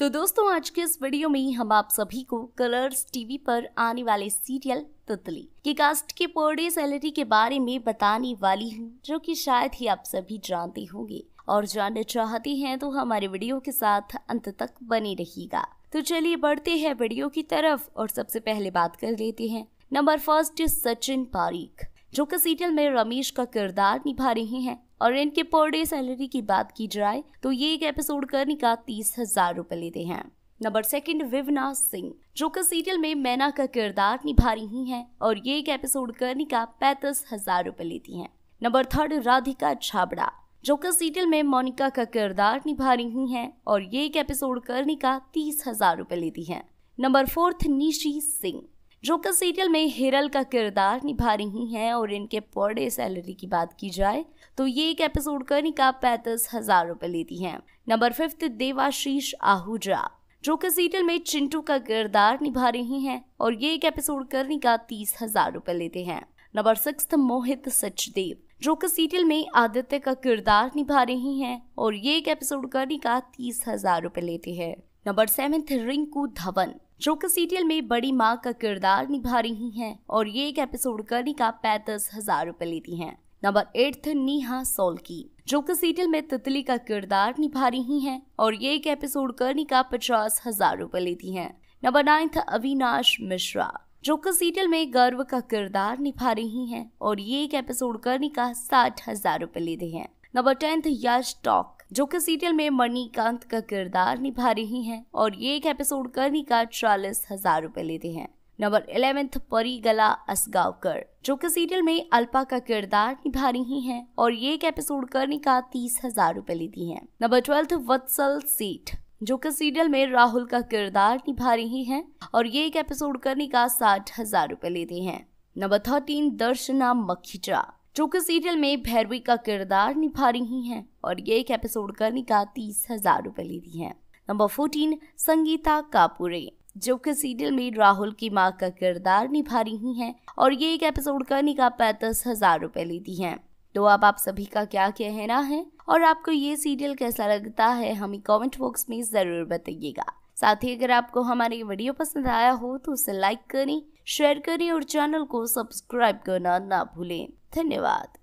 तो दोस्तों आज के इस वीडियो में हम आप सभी को कलर्स टीवी पर आने वाले सीरियल तुतली की कास्ट की पर सैलरी के बारे में बताने वाली हूँ जो कि शायद ही आप सभी जानते होंगे और जानना चाहते हैं तो हमारे वीडियो के साथ अंत तक बने रहेगा तो चलिए बढ़ते हैं वीडियो की तरफ और सबसे पहले बात कर लेते हैं नंबर फर्स्ट सचिन पारीख जो कि सीरियल में रमेश का किरदार निभा रहे हैं और इनके पर डे सैलरी की बात की जाए तो ये एक एपिसोड करने का तीस हजार रूपए लेते हैं नंबर सेकंड विवना सिंह जो कि सीरियल में मैना का किरदार निभा रही हैं और ये एक एपिसोड करने का पैंतीस हजार रूपए लेती हैं नंबर थर्ड राधिका छाबड़ा जो कि सीरियल में मोनिका का किरदार निभा रही हैं और ये एक एपिसोड करने का तीस हजार रूपए लेती है नंबर फोर्थ निशी सिंह जोकर सीरियल में हिरल का किरदार निभा रही हैं और इनके पर डे सैलरी की बात की जाए तो ये एक एपिसोड करने का पैंतीस हजार रुपए लेती हैं नंबर फिफ्थ देवाशीष आहूजा जोकर सीरियल में चिंटू का किरदार निभा रही हैं और ये एक एपिसोड करने का तीस हजार रुपए लेते हैं नंबर सिक्स मोहित सचदेव जोकर सीरियल में आदित्य का किरदार निभा रही हैं और ये एक एपिसोड करने का तीस हजार रुपए लेते हैं नंबर सेवेंथ रिंकू धवन जो कि सीरियल में बड़ी माँ का किरदार निभा रही हैं और ये एक एपिसोड करने का पैंतीस हजार रूपए लेती हैं नंबर एट नेहा सोलकी जो कि सीरियल में तितली का किरदार निभा रही हैं और ये एक एपिसोड करने का पचास हजार रूपए लेती हैं नंबर नाइन्थ अविनाश मिश्रा जो कि सीरियल में गर्व का किरदार निभा रही हैं और ये एक एपिसोड करने का साठ हजार रूपए लेते हैं नंबर टेंथ यश टॉक जो कि सीरियल में मणिकांत का किरदार निभा रही हैं और ये एक एपिसोड करने का चालीस हजार रूपए लेते हैं नंबर इलेवेंथ परी गला असगावकर जो कि सीरियल में अल्पा का किरदार निभा रही हैं और ये एक एपिसोड करने का तीस हजार रूपए लेती हैं नंबर ट्वेल्थ वत्सल सेठ जो कि सीरियल में राहुल का किरदार निभा रही हैं और ये एक एपिसोड करने का साठ हजार रूपए लेते हैं नंबर थर्टीन दर्शना मखीचा जो कि सीरियल में भैरवी का किरदार निभा रही हैं और ये एक एपिसोड का निकाह तीस हजार रूपए ले रही है नंबर फोर्टीन संगीता कापुरे जो कि सीरियल में राहुल की माँ का किरदार निभा रही हैं और ये एक एपिसोड का निकाह पैंतीस हजार ले लेती है तो अब आप सभी का क्या कहना है और आपको ये सीरियल कैसा लगता है हमें कमेंट बॉक्स में ज़रूर बताइएगा साथ ही अगर आपको हमारे वीडियो पसंद आया हो तो उसे लाइक करें शेयर करें और चैनल को सब्सक्राइब करना ना भूलें धन्यवाद